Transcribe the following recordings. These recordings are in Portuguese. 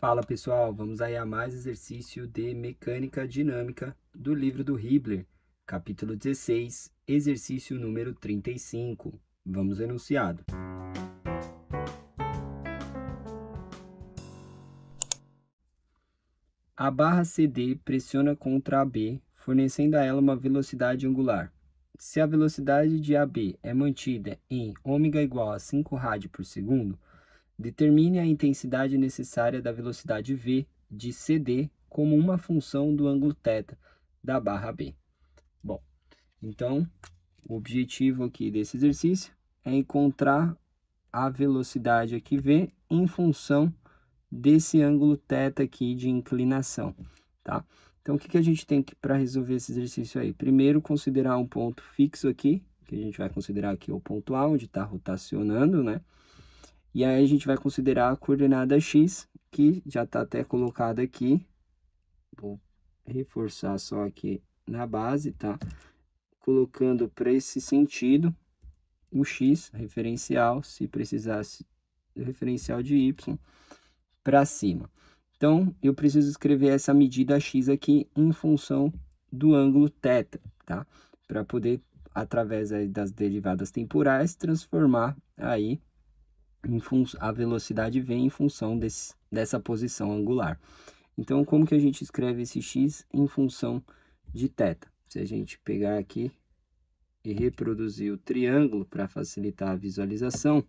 Fala pessoal, vamos aí a mais exercício de mecânica dinâmica do livro do Hibler, capítulo 16, exercício número 35. Vamos ao enunciado. A barra CD pressiona contra AB, fornecendo a ela uma velocidade angular. Se a velocidade de AB é mantida em ω igual a 5 rad por segundo, Determine a intensidade necessária da velocidade v de CD como uma função do ângulo θ da barra B. Bom, então o objetivo aqui desse exercício é encontrar a velocidade aqui v em função desse ângulo θ aqui de inclinação, tá? Então, o que, que a gente tem para resolver esse exercício aí? Primeiro, considerar um ponto fixo aqui, que a gente vai considerar aqui o ponto A, onde está rotacionando, né? E aí a gente vai considerar a coordenada x, que já está até colocada aqui. Vou reforçar só aqui na base, tá? Colocando para esse sentido o x referencial, se precisasse do referencial de y, para cima. Então, eu preciso escrever essa medida x aqui em função do ângulo θ, tá? Para poder, através das derivadas temporais, transformar aí a velocidade vem em função desse, dessa posição angular. Então, como que a gente escreve esse x em função de θ? Se a gente pegar aqui e reproduzir o triângulo para facilitar a visualização,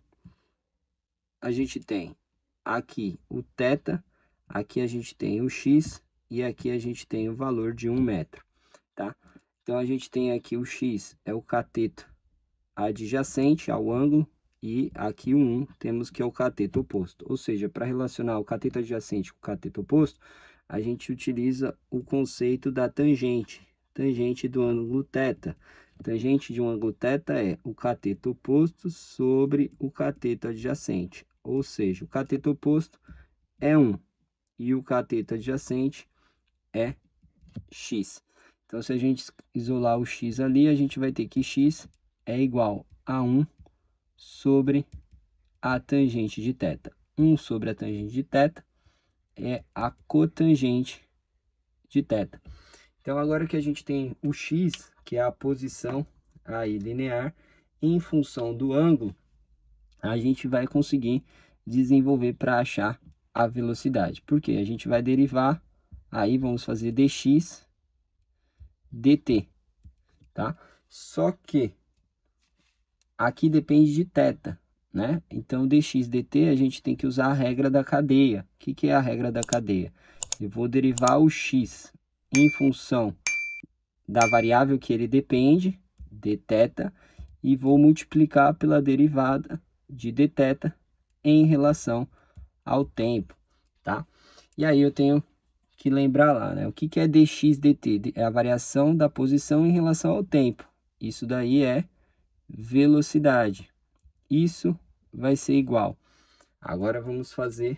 a gente tem aqui o θ, aqui a gente tem o x e aqui a gente tem o valor de 1 metro, tá? Então, a gente tem aqui o x, é o cateto adjacente ao ângulo, e aqui o 1 temos que é o cateto oposto. Ou seja, para relacionar o cateto adjacente com o cateto oposto, a gente utiliza o conceito da tangente. Tangente do ângulo θ. Tangente de um ângulo θ é o cateto oposto sobre o cateto adjacente. Ou seja, o cateto oposto é 1 e o cateto adjacente é x. Então, se a gente isolar o x ali, a gente vai ter que x é igual a 1 sobre a tangente de θ. 1 sobre a tangente de θ é a cotangente de θ. Então, agora que a gente tem o x, que é a posição aí linear, em função do ângulo, a gente vai conseguir desenvolver para achar a velocidade. Porque a gente vai derivar, aí vamos fazer dx dt, tá? Só que aqui depende de θ, né? Então, dx dt a gente tem que usar a regra da cadeia. O que, que é a regra da cadeia? Eu vou derivar o x em função da variável que ele depende, dθ, e vou multiplicar pela derivada de dθ em relação ao tempo, tá? E aí eu tenho que lembrar lá, né? O que, que é dx dt? É a variação da posição em relação ao tempo. Isso daí é velocidade. Isso vai ser igual. Agora vamos fazer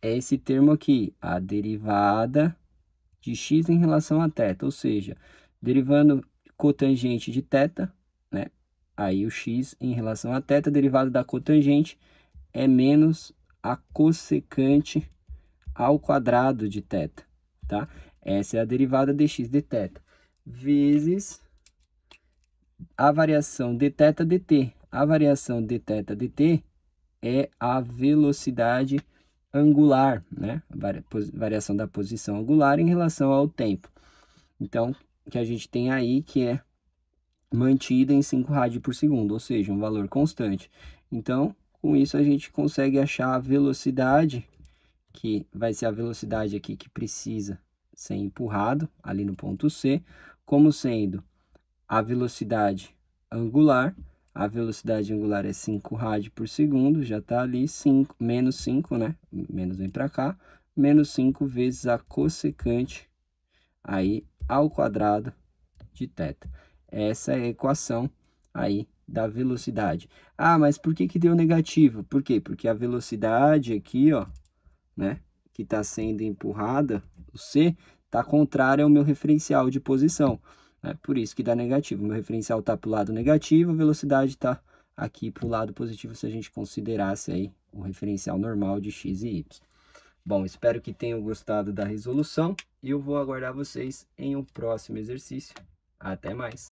esse termo aqui, a derivada de x em relação a θ, ou seja, derivando cotangente de θ, né? Aí o x em relação a θ, derivada da cotangente é menos a cossecante ao quadrado de θ, tá? Essa é a derivada de x de θ vezes a variação dθ dt. A variação dθ dt é a velocidade angular, né? variação da posição angular em relação ao tempo. Então, que a gente tem aí que é mantida em 5 rad por segundo, ou seja, um valor constante. Então, com isso a gente consegue achar a velocidade, que vai ser a velocidade aqui que precisa ser empurrado ali no ponto C, como sendo a velocidade angular. A velocidade angular é 5 rad por segundo, já está ali, 5, menos 5, né? Menos vem para cá, menos 5 vezes a cossecante aí ao quadrado de θ. Essa é a equação aí da velocidade. Ah, mas por que que deu negativo? Por quê? Porque a velocidade aqui, ó, né, que está sendo empurrada, o c, está contrária ao meu referencial de posição é Por isso que dá negativo. Meu referencial está para o lado negativo, a velocidade está aqui para o lado positivo se a gente considerasse aí o referencial normal de x e y. Bom, espero que tenham gostado da resolução e eu vou aguardar vocês em um próximo exercício. Até mais!